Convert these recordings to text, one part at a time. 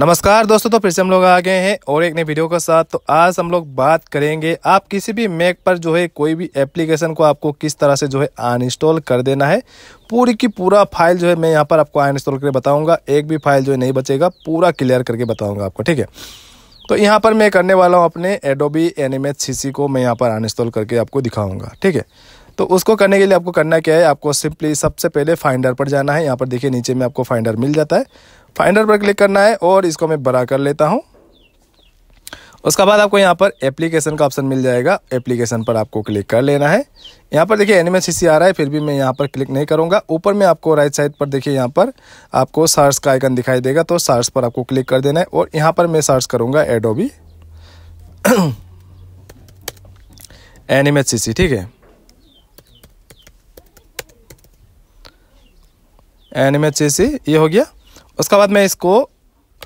नमस्कार दोस्तों तो फिर से हम लोग आ गए हैं और एक नई वीडियो के साथ तो आज हम लोग बात करेंगे आप किसी भी मैक पर जो है कोई भी एप्लीकेशन को आपको किस तरह से जो है अनइंस्टॉल कर देना है पूरी की पूरा फाइल जो है मैं यहाँ पर आपको अनइंस्टॉल करके बताऊंगा एक भी फाइल जो है नहीं बचेगा पूरा क्लियर करके बताऊँगा आपको ठीक है तो यहाँ पर मैं करने वाला हूँ अपने एडोबी एनिमेट सी को मैं यहाँ पर अनइंस्टॉल करके आपको दिखाऊँगा ठीक है तो उसको करने के लिए आपको करना क्या है आपको सिंपली सबसे पहले फाइंडर पर जाना है यहाँ पर देखिए नीचे में आपको फाइंडर मिल जाता है फाइंडर पर क्लिक करना है और इसको मैं बड़ा कर लेता हूँ उसके बाद आपको यहाँ पर एप्लीकेशन का ऑप्शन मिल जाएगा एप्लीकेशन पर आपको क्लिक कर लेना है यहाँ पर देखिए एनिमल सी आ रहा है फिर भी मैं यहाँ पर क्लिक नहीं करूँगा ऊपर में आपको राइट साइड पर देखिए यहाँ पर आपको सर्च का आइकन दिखाई देगा तो सर्च पर आपको क्लिक कर देना है और यहाँ पर मैं सर्च करूँगा एडोबी एनिमेट सी ठीक है एनिमे चेसी ये हो गया उसके बाद मैं इसको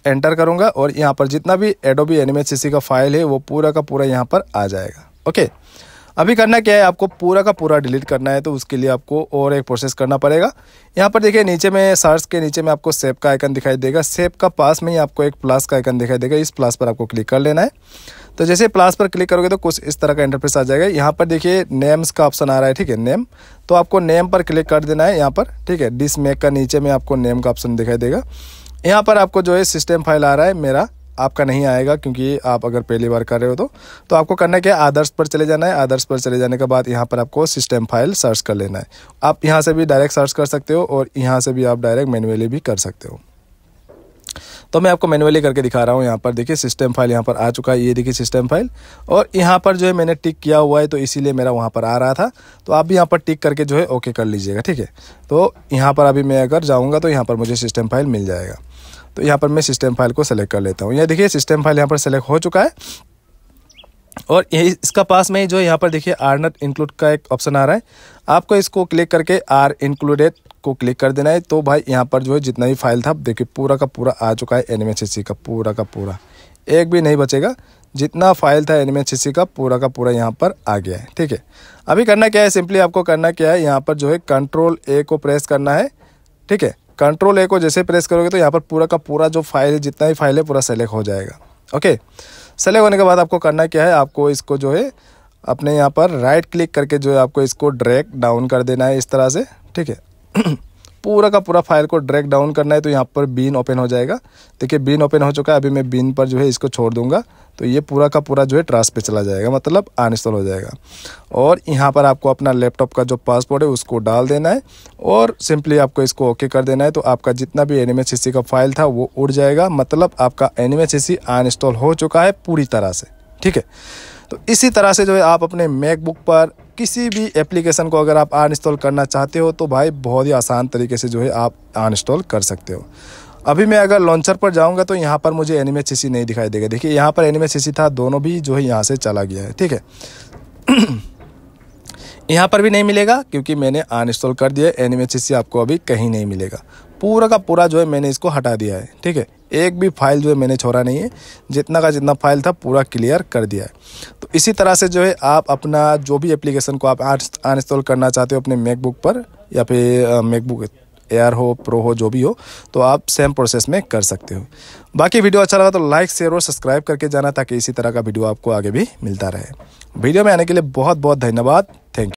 एंटर करूँगा और यहाँ पर जितना भी एडोबी एनिमे चेसी का फाइल है वो पूरा का पूरा यहाँ पर आ जाएगा ओके अभी करना क्या है आपको पूरा का पूरा डिलीट करना है तो उसके लिए आपको और एक प्रोसेस करना पड़ेगा यहाँ पर देखिए नीचे में सर्च के नीचे में आपको सेप का आइकन दिखाई देगा सेप का पास में ही आपको एक प्लस का आइकन दिखाई देगा इस प्लस पर आपको क्लिक कर लेना है तो जैसे प्लस पर क्लिक करोगे तो कुछ इस तरह का इंटरफेस आ जाएगा यहाँ पर देखिए नेम्स का ऑप्शन आ रहा है ठीक है नेम तो आपको नेम पर क्लिक कर देना है यहाँ पर ठीक है डिस मेक का नीचे में आपको नेम का ऑप्शन दिखाई देगा यहाँ पर आपको जो है सिस्टम फाइल आ रहा है मेरा आपका नहीं आएगा क्योंकि आप अगर पहली बार कर रहे हो तो तो आपको करना क्या आदर्श पर चले जाना है आदर्श पर चले जाने के बाद यहाँ पर आपको सिस्टम फाइल सर्च कर लेना है आप यहाँ से भी डायरेक्ट सर्च कर सकते हो और यहाँ से भी आप डायरेक्ट मैनुअली भी कर सकते हो तो मैं आपको मैनुअली करके दिखा रहा हूँ यहाँ पर देखिए सिस्टम फाइल यहाँ पर आ चुका है ये देखिए सिस्टम फाइल और यहाँ पर जो है मैंने टिक किया हुआ है तो इसीलिए मेरा वहाँ पर आ रहा था तो आप भी यहाँ पर टिक करके जो है ओके कर लीजिएगा ठीक है तो यहाँ पर अभी मैं अगर जाऊँगा तो यहाँ पर मुझे सिस्टम फाइल मिल जाएगा तो यहाँ पर मैं सिस्टम फाइल को सेलेक्ट कर लेता हूँ यह देखिए सिस्टम फाइल यहाँ पर सेलेक्ट हो चुका है और यही इसका पास में जो यहाँ पर देखिए आर नट इंक्लूड का एक ऑप्शन आ रहा है आपको इसको क्लिक करके आर इंक्लूडेड को क्लिक कर देना है तो भाई यहाँ पर जो है जितना भी फाइल था देखिए पूरा का पूरा आ चुका है एनिमे सी का पूरा का पूरा एक भी नहीं बचेगा जितना फाइल था एनिमे सी का पूरा का पूरा यहाँ पर आ गया है ठीक है अभी करना क्या है सिंपली आपको करना क्या है यहाँ पर जो है कंट्रोल ए को प्रेस करना है ठीक है कंट्रोल ए को जैसे प्रेस करोगे तो यहाँ पर पूरा का पूरा जो फाइल जितना भी फाइल है पूरा सेलेक्ट हो जाएगा ओके सेलेक्ट होने के बाद आपको करना क्या है आपको इसको जो है अपने यहाँ पर राइट क्लिक करके जो है आपको इसको ड्रैग डाउन कर देना है इस तरह से ठीक है पूरा का पूरा फाइल को ड्रैग डाउन करना है तो यहाँ पर बीन ओपन हो जाएगा देखिए बीन ओपन हो चुका है अभी मैं बीन पर जो है इसको छोड़ दूंगा तो ये पूरा का पूरा जो है ट्रांस पे चला जाएगा मतलब अनइंस्टॉल हो जाएगा और यहाँ पर आपको अपना लैपटॉप का जो पासपोर्ट है उसको डाल देना है और सिंपली आपको इसको ओके कर देना है तो आपका जितना भी एनिमे सीसी का फाइल था वो उड़ जाएगा मतलब आपका एनिमे सीसी अनस्टॉल हो चुका है पूरी तरह से ठीक है तो इसी तरह से जो है आप अपने मैकबुक पर किसी भी एप्लीकेशन को अगर आप अनइंस्टॉल करना चाहते हो तो भाई बहुत ही आसान तरीके से जो है आप अनइंस्टॉल कर सकते हो अभी मैं अगर लॉन्चर पर जाऊंगा तो यहाँ पर मुझे एनिमे सी नहीं दिखाई देगा देखिए यहाँ पर एनिमे सी था दोनों भी जो है यहाँ से चला गया है ठीक है यहाँ पर भी नहीं मिलेगा क्योंकि मैंने अनइंस्टॉल कर दिया एनिमे सी आपको अभी कहीं नहीं मिलेगा पूरा का पूरा जो है मैंने इसको हटा दिया है ठीक है एक भी फाइल जो है मैंने छोड़ा नहीं है जितना का जितना फाइल था पूरा क्लियर कर दिया है तो इसी तरह से जो है आप अपना जो भी एप्लीकेशन को आप इंस्टॉल करना चाहते हो अपने मैकबुक पर या फिर मैकबुक एयर हो प्रो हो जो भी हो तो आप सेम प्रोसेस में कर सकते हो बाकी वीडियो अच्छा लगा तो लाइक शेयर और सब्सक्राइब करके जाना ताकि इसी तरह का वीडियो आपको आगे भी मिलता रहे वीडियो में आने के लिए बहुत बहुत धन्यवाद थैंक यू